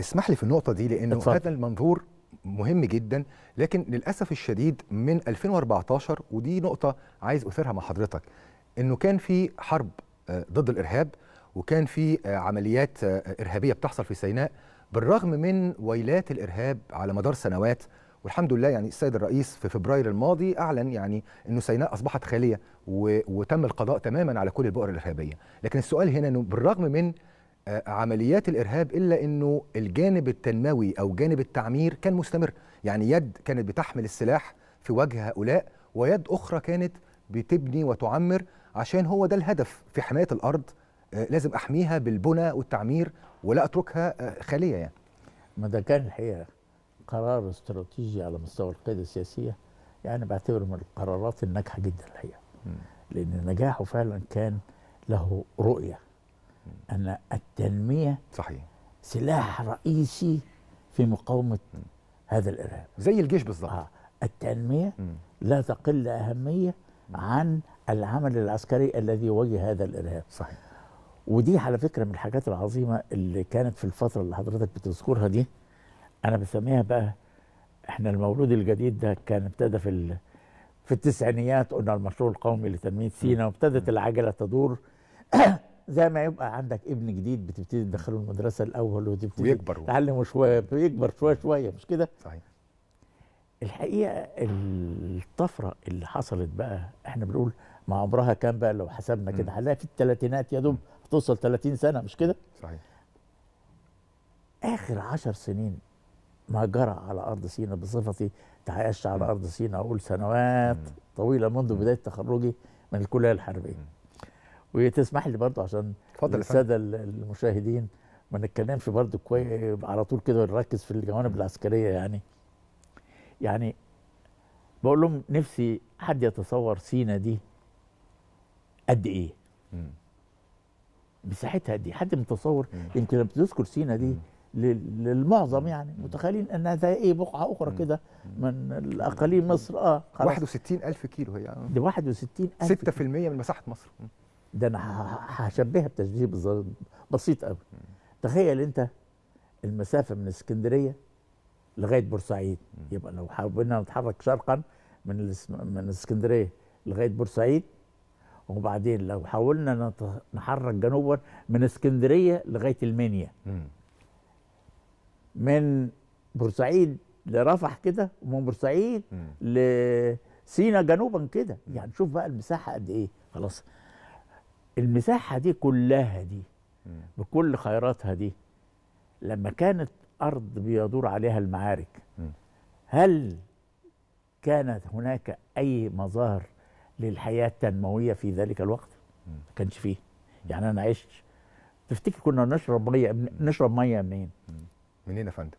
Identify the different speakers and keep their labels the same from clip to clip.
Speaker 1: اسمح لي في النقطة دي لأنه اتفضل. هذا المنظور مهم جدا لكن للأسف الشديد من 2014 ودي نقطة عايز أثيرها مع حضرتك إنه كان في حرب آه، ضد الإرهاب وكان في آه، عمليات آه، إرهابية بتحصل في سيناء بالرغم من ويلات الإرهاب على مدار سنوات والحمد لله يعني السيد الرئيس في فبراير الماضي اعلن يعني انه سيناء اصبحت خاليه وتم القضاء تماما على كل البؤر الارهابيه، لكن السؤال هنا انه بالرغم من عمليات الارهاب الا انه الجانب التنموي او جانب التعمير كان مستمر يعني يد كانت بتحمل السلاح في وجه هؤلاء ويد اخرى كانت بتبني وتعمر عشان هو ده الهدف في حمايه الارض آه، لازم احميها بالبنى والتعمير ولا اتركها آه، خاليه يعني ما ده كان الحقيقه قرار استراتيجي على مستوى القياده السياسيه
Speaker 2: يعني بعتبره من القرارات الناجحه جدا الحقيقه لان نجاحه فعلا كان له رؤيه أن التنمية صحيح سلاح رئيسي في مقاومة هذا الإرهاب زي الجيش بالظبط آه التنمية م. لا تقل أهمية عن العمل العسكري الذي يواجه هذا الإرهاب صحيح ودي على فكرة من الحاجات العظيمة اللي كانت في الفترة اللي حضرتك بتذكرها دي أنا بسميها بقى احنا المولود الجديد ده كان ابتدى في في التسعينيات قلنا المشروع القومي لتنمية سينا وابتدت العجلة تدور زي ما يبقى عندك ابن جديد بتبتدي تدخله المدرسه الاول وتبتدي ويكبر تعلمه شويه بيكبر شويه شويه مش كده؟ صحيح الحقيقه الطفره اللي حصلت بقى احنا بنقول ما عمرها كام بقى لو حسبنا كده هنلاقي في الثلاثينات يا دوب هتوصل 30 سنه مش كده؟ صحيح اخر عشر سنين ما جرى على ارض سينا بصفتي تعايشت على ارض سينا اقول سنوات طويله منذ بدايه تخرجي من الكليه الحربيه وتسمح لي برضه عشان الساده المشاهدين ما نتكلمش برضه كويس على طول كده نركز في الجوانب العسكريه يعني يعني بقول لهم نفسي حد يتصور سينا دي قد ايه مساحتها قد ايه حد متصور يمكن لما بتذكر سينا دي للمعظم يعني متخيلين انها زي ايه بقعه اخرى كده من الاقاليم مصر اه 61000 كيلو هي يعني. دي 61000 6% من مساحه مصر ده انا هشبهها بتشبيه بسيط قوي تخيل انت المسافه من اسكندريه لغايه بورسعيد يبقى لو حبينا نتحرك شرقا من من اسكندريه لغايه بورسعيد وبعدين لو حاولنا نتحرك نحرك جنوبا من اسكندريه لغايه المنيا من بورسعيد لرفح كده ومن بورسعيد لسينا جنوبا كده يعني شوف بقى المساحه قد ايه خلاص المساحة دي كلها دي بكل خيراتها دي لما كانت أرض بيدور عليها المعارك هل كانت هناك أي مظاهر للحياة التنموية في ذلك الوقت؟ ما كانش فيه يعني أنا عشت تفتكر كنا نشرب مية نشرب مية منين؟ منين يا فندم؟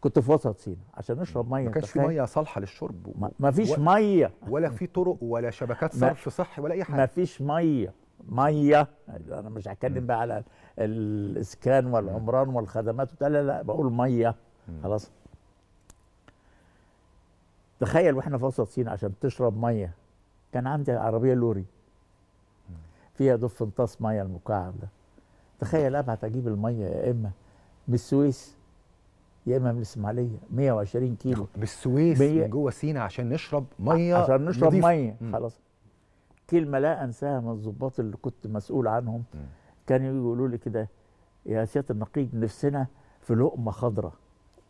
Speaker 2: كنت في وسط سينا عشان نشرب ميه ما كانش في ميه
Speaker 1: صالحه للشرب ما فيش ميه ولا في طرق ولا شبكات صرف صحي ولا اي حاجه ما فيش ميه
Speaker 2: ميه انا مش هتكلم بقى على الاسكان والعمران والخدمات لا لا بقول ميه خلاص تخيل واحنا في وسط سينا عشان تشرب ميه كان عندي عربيه لوري فيها دف طاس ميه المكعب ده تخيل ابعت اجيب الميه يا اما من السويس يا اما من الاسماعيليه 120 كيلو بالسويس من جوه سينا عشان نشرب ميه عشان نشرب ميه خلاص كلمه لا انساها من الضباط اللي كنت مسؤول عنهم كانوا يقولوا لي كده يا سياده النقيب نفسنا في لقمه خضراء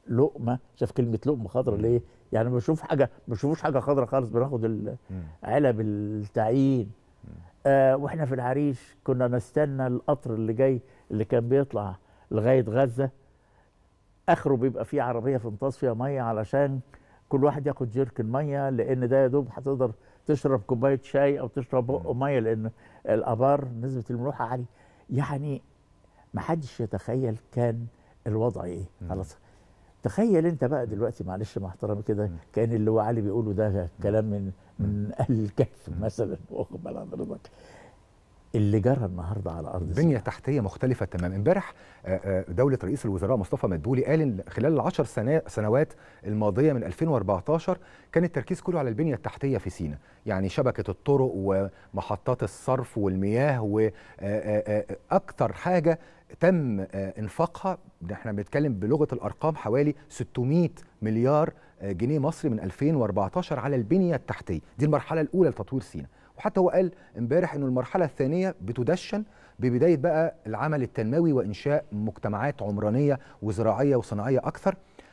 Speaker 2: لقمه شاف كلمه لقمه خضراء ليه يعني بشوف حاجه بشوفوش حاجه خضراء خالص بناخد علب التعيين آه واحنا في العريش كنا نستنى القطر اللي جاي اللي كان بيطلع لغايه غزه اخره بيبقى فيه عربيه في فيها ميه علشان كل واحد ياخد جيركن الميه لان ده يا دوب هتقدر تشرب كوبايه شاي او تشرب بق ميه لان الابار نسبه الملوحه عاليه يعني ما حدش يتخيل كان الوضع ايه خلاص تخيل انت بقى دلوقتي معلش مع احترامي كده كان اللي هو علي بيقوله
Speaker 1: ده كلام من من اهل الكهف مثلا واخد حضرتك اللي جرى النهارده على ارض بنيه بنيه تحتيه مختلفه تماما امبارح آه، آه، دوله رئيس الوزراء مصطفى مدبولي قال ان خلال العشر سنوات الماضيه من 2014 كان التركيز كله على البنيه التحتيه في سينا يعني شبكه الطرق ومحطات الصرف والمياه واكثر آه، حاجه تم آه، انفاقها احنا بنتكلم بلغه الارقام حوالي 600 مليار آه، جنيه مصري من 2014 على البنيه التحتيه دي المرحله الاولى لتطوير سينا وحتى هو قال امبارح انه المرحله الثانيه بتدشن ببدايه بقى العمل التنموي وانشاء مجتمعات عمرانيه وزراعيه وصناعيه اكثر